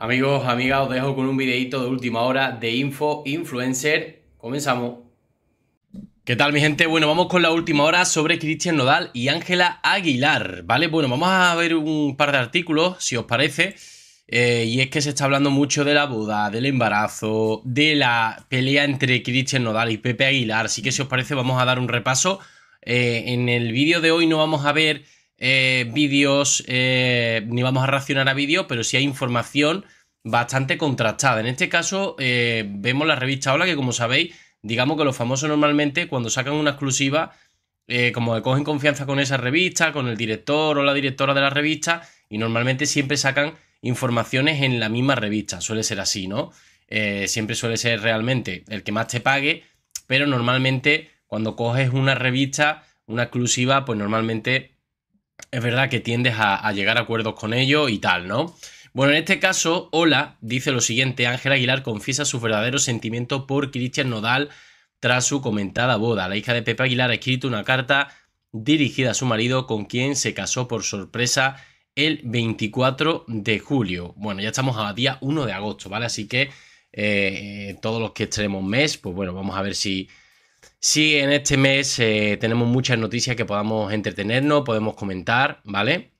Amigos, amigas, os dejo con un videito de última hora de Info Influencer. Comenzamos. ¿Qué tal mi gente? Bueno, vamos con la última hora sobre Cristian Nodal y Ángela Aguilar, ¿vale? Bueno, vamos a ver un par de artículos, si os parece. Eh, y es que se está hablando mucho de la boda, del embarazo, de la pelea entre Christian Nodal y Pepe Aguilar. Así que si os parece vamos a dar un repaso. Eh, en el vídeo de hoy no vamos a ver eh, vídeos, eh, ni vamos a reaccionar a vídeos, pero si hay información bastante contrastada. En este caso, eh, vemos la revista Hola, que como sabéis, digamos que los famosos normalmente cuando sacan una exclusiva, como que cogen confianza con esa revista, con el director o la directora de la revista, y normalmente siempre sacan informaciones en la misma revista, suele ser así, ¿no? siempre suele ser realmente el que más te pague, pero normalmente cuando coges una revista, una exclusiva, pues normalmente es verdad que tiendes a, llegar a acuerdos con ellos y tal, ¿no? Bueno, en este caso, hola, dice lo siguiente, Ángel Aguilar confiesa su verdadero sentimiento por Cristian Nodal tras su comentada boda. La hija de Pepe Aguilar ha escrito una carta dirigida a su marido con quien se casó por sorpresa el 24 de julio. Bueno, ya estamos a día 1 de agosto, ¿vale? Así que eh, todos los que estemos mes, pues bueno, vamos a ver si Sí, en este mes eh, tenemos muchas noticias que podamos entretenernos, podemos comentar, ¿vale?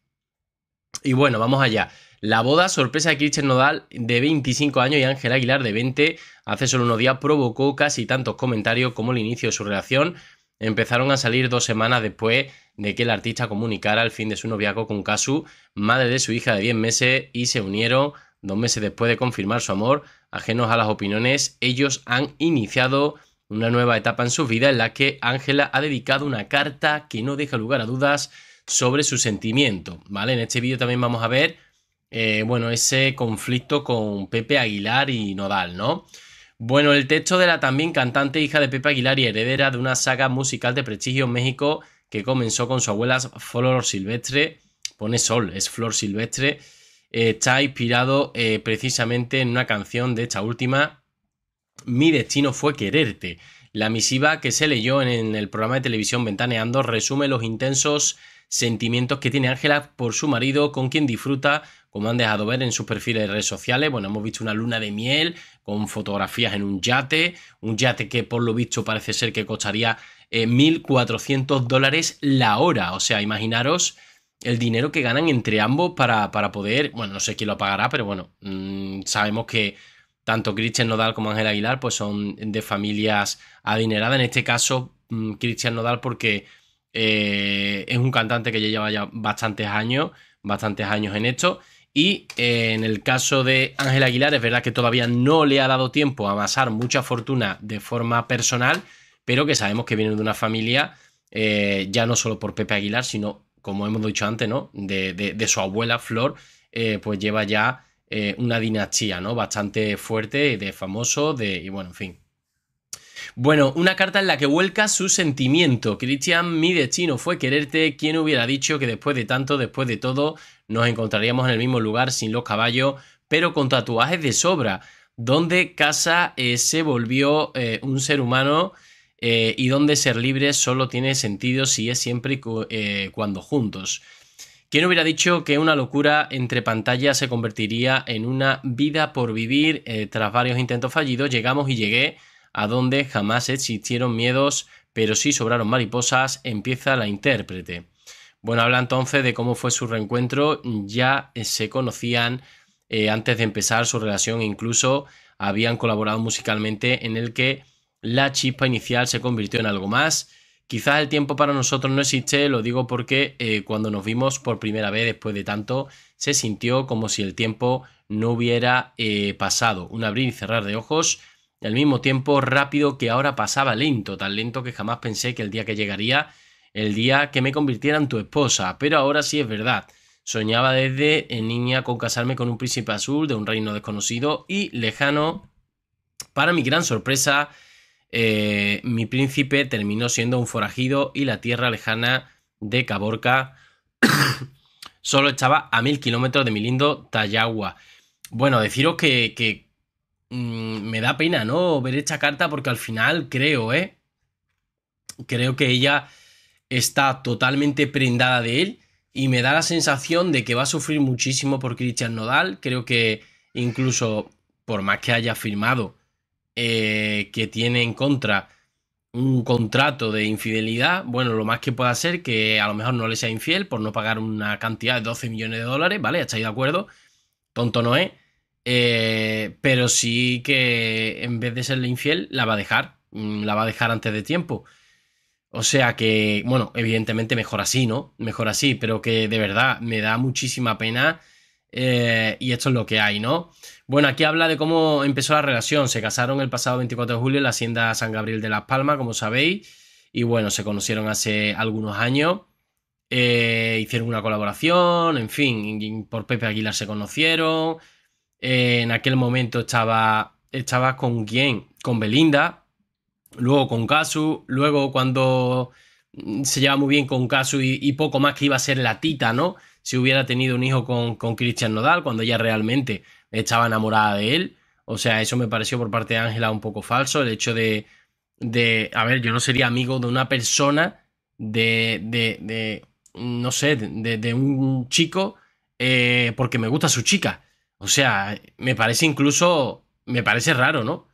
Y bueno, vamos allá. La boda sorpresa de Christian Nodal de 25 años y Ángel Aguilar de 20 hace solo unos días provocó casi tantos comentarios como el inicio de su relación. Empezaron a salir dos semanas después de que el artista comunicara el fin de su noviazgo con Casu, madre de su hija de 10 meses, y se unieron dos meses después de confirmar su amor. Ajenos a las opiniones, ellos han iniciado una nueva etapa en su vida en la que Ángela ha dedicado una carta que no deja lugar a dudas sobre su sentimiento, ¿vale? En este vídeo también vamos a ver, eh, bueno, ese conflicto con Pepe Aguilar y Nodal, ¿no? Bueno, el texto de la también cantante hija de Pepe Aguilar y heredera de una saga musical de prestigio en México que comenzó con su abuela Flor Silvestre, pone sol, es Flor Silvestre, eh, está inspirado eh, precisamente en una canción de esta última mi destino fue quererte. La misiva que se leyó en el programa de televisión Ventaneando resume los intensos sentimientos que tiene Ángela por su marido, con quien disfruta, como han dejado ver en sus perfiles de redes sociales. Bueno, hemos visto una luna de miel con fotografías en un yate, un yate que por lo visto parece ser que costaría 1.400 eh, dólares la hora. O sea, imaginaros el dinero que ganan entre ambos para, poder, bueno, no sé quién lo pagará, pero bueno, mm, sabemos que tanto Christian Nodal como Ángel Aguilar, pues son de familias adineradas. En este caso, mm, Christian Nodal, porque eh, es un cantante que ya lleva ya bastantes años, bastantes años en esto. Y eh, en el caso de Ángel Aguilar, es verdad que todavía no le ha dado tiempo a amasar mucha fortuna de forma personal, pero que sabemos que viene de una familia, eh, ya no solo por Pepe Aguilar, sino, como hemos dicho antes, ¿no? de su abuela, Flor, pues lleva ya eh, una dinastía, ¿no? Bastante fuerte, de famoso, de, y bueno, en fin. Bueno, una carta en la que vuelca su sentimiento. Cristian, mi destino fue quererte. ¿Quién hubiera dicho que después de tanto, después de todo, nos encontraríamos en el mismo lugar sin los caballos, pero con tatuajes de sobra? Donde Casa eh, se volvió eh, un ser humano y donde ser libre solo tiene sentido si es siempre cuando juntos. ¿Quién hubiera dicho que una locura entre pantallas se convertiría en una vida por vivir? Eh, tras varios intentos fallidos, llegamos y llegué a donde jamás existieron miedos, pero sí sobraron mariposas, empieza la intérprete. Bueno, habla entonces de cómo fue su reencuentro, ya eh, se conocían eh, antes de empezar su relación, incluso habían colaborado musicalmente en el que la chispa inicial se convirtió en algo más Quizás el tiempo para nosotros no existe, lo digo porque eh, cuando nos vimos por primera vez después de tanto, se sintió como si el tiempo no hubiera eh, pasado. Un abrir y cerrar de ojos, al mismo tiempo rápido que ahora pasaba lento, tan lento que jamás pensé que el día que llegaría, el día que me convirtiera en tu esposa. Pero ahora sí es verdad. Soñaba desde eh, niña con casarme con un príncipe azul de un reino desconocido y lejano. Para mi gran sorpresa, eh, mi príncipe terminó siendo un forajido y la tierra lejana de Caborca solo estaba a mil kilómetros de mi lindo Tayagua. Bueno, deciros que, mm, me da pena, ¿no? Ver esta carta porque al final creo, ¿eh? Creo que ella está totalmente prendada de él y me da la sensación de que va a sufrir muchísimo por Cristian Nodal. Creo que incluso por más que haya firmado eh, que tiene en contra un contrato de infidelidad, bueno, lo más que pueda ser que a lo mejor no le sea infiel por no pagar una cantidad de 12 millones de dólares, ¿vale? ¿Estáis de acuerdo? Tonto no es. Eh, pero sí que en vez de serle infiel, la va a dejar. Mm, la va a dejar antes de tiempo. O sea que, bueno, evidentemente mejor así, ¿no? Mejor así, pero que de verdad me da muchísima pena. Eh, y esto es lo que hay, ¿no? Bueno, aquí habla de cómo empezó la relación. Se casaron el pasado 24 de julio en la hacienda San Gabriel de Las Palmas, como sabéis. Y bueno, se conocieron hace algunos años. Eh, hicieron una colaboración, en fin, por Pepe Aguilar se conocieron. Eh, en aquel momento estaba, estaba con quién? Con Belinda, luego con Casu, luego cuando mm, se lleva muy bien con Casu y, poco más que iba a ser la tita, ¿no? Si hubiera tenido un hijo con, con Christian Nodal, cuando ella realmente estaba enamorada de él. O sea, eso me pareció por parte de Ángela un poco falso. El hecho de, de, a ver, yo no sería amigo de una persona, de, de, de no sé, de, un chico, eh, porque me gusta su chica. O sea, me parece incluso, me parece raro, ¿no?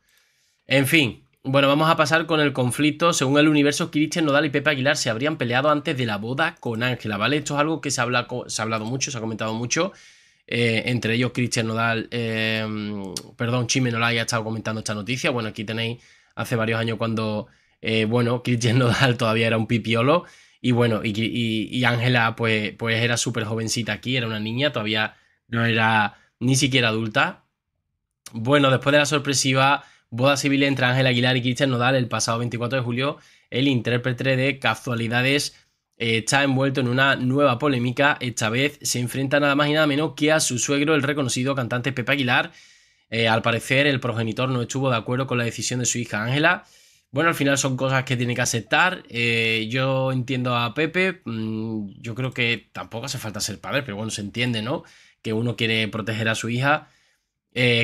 En fin, bueno, vamos a pasar con el conflicto. Según el universo, Christian Nodal y Pepe Aguilar se habrían peleado antes de la boda con Ángela, ¿vale? Esto es algo que se, se ha hablado mucho, se ha comentado mucho. Eh, entre ellos Christian Nodal, eh, perdón, Chime no ya ha estado comentando esta noticia. Bueno, aquí tenéis hace varios años cuando, eh, bueno, Cristian Nodal todavía era un pipiolo y bueno, y Ángela pues, pues era súper jovencita aquí, era una niña, todavía no era ni siquiera adulta. Bueno, después de la sorpresiva boda civil entre Ángela Aguilar y Cristian Nodal el pasado 24 de julio, el intérprete de Casualidades eh, está envuelto en una nueva polémica. Esta vez se enfrenta nada más y nada menos que a su suegro, el reconocido cantante Pepe Aguilar. Eh, al parecer, el progenitor no estuvo de acuerdo con la decisión de su hija Ángela. Bueno, al final son cosas que tiene que aceptar. Eh, yo entiendo a Pepe. Mm, yo creo que tampoco hace falta ser padre, pero bueno, se entiende, ¿no? Que uno quiere proteger a su hija.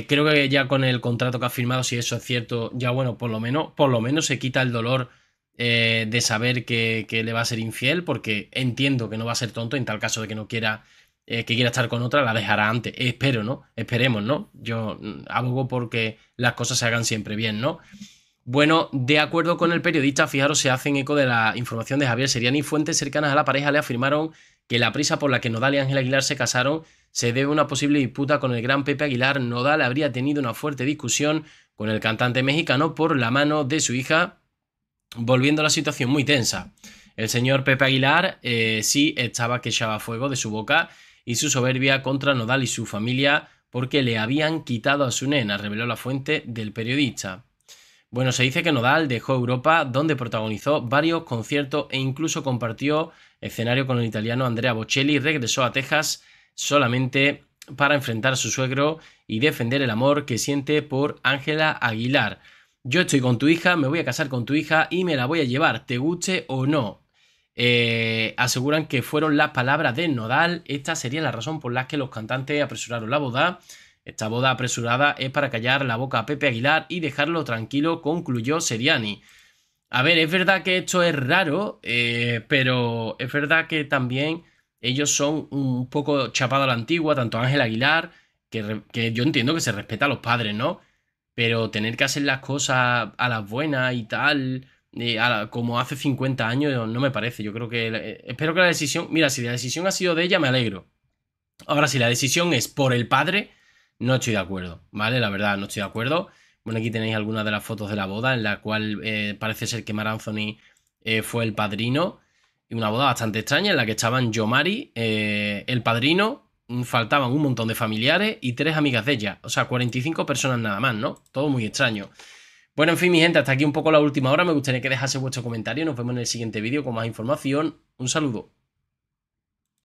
creo que ya con el contrato que ha firmado, si eso es cierto, ya bueno, por lo menos, por lo menos se quita el dolor eh, de saber que, que, le va a ser infiel, porque entiendo que no va a ser tonto en tal caso de que no quiera, eh, que quiera estar con otra, la dejará antes. Espero, ¿no? Esperemos, ¿no? Yo mm, abogo porque las cosas se hagan siempre bien, ¿no? Bueno, de acuerdo con el periodista, fijaros, se hacen eco de la información de Javier Seriani y fuentes cercanas a la pareja le afirmaron que la prisa por la que Nodal y Ángel Aguilar se casaron se debe a una posible disputa con el gran Pepe Aguilar. Nodal habría tenido una fuerte discusión con el cantante mexicano por la mano de su hija, Volviendo a la situación muy tensa, el señor Pepe Aguilar eh, sí estaba que echaba fuego de su boca y su soberbia contra Nodal y su familia porque le habían quitado a su nena, reveló la fuente del periodista. Bueno, se dice que Nodal dejó Europa, donde protagonizó varios conciertos e incluso compartió escenario con el italiano Andrea Bocelli. Regresó a Texas solamente para enfrentar a su suegro y defender el amor que siente por Ángela Aguilar yo estoy con tu hija, me voy a casar con tu hija y me la voy a llevar, te guste o no. Eh, aseguran que fueron las palabras de Nodal, esta sería la razón por la que los cantantes apresuraron la boda. Esta boda apresurada es para callar la boca a Pepe Aguilar y dejarlo tranquilo, concluyó Seriani. A ver, es verdad que esto es raro, eh, pero es verdad que también ellos son un poco chapado a la antigua, tanto Ángel Aguilar, que yo entiendo que se respeta a los padres, ¿no? pero tener que hacer las cosas a las buenas y tal, eh, como hace 50 años, no me parece. Yo creo que... Eh, espero que la decisión... Mira, si la decisión ha sido de ella, me alegro. Ahora, si la decisión es por el padre, no estoy de acuerdo, ¿vale? La verdad, no estoy de acuerdo. Bueno, aquí tenéis algunas de las fotos de la boda, en la cual eh, parece ser que Mar Anthony fue el padrino. Y una boda bastante extraña en la que estaban Yomari, el padrino, faltaban un montón de familiares y tres amigas de ella. O sea, 45 personas nada más, ¿no? Todo muy extraño. Bueno, en fin, mi gente, hasta aquí un poco la última hora. Me gustaría que dejase vuestro comentario. Nos vemos en el siguiente vídeo con más información. Un saludo.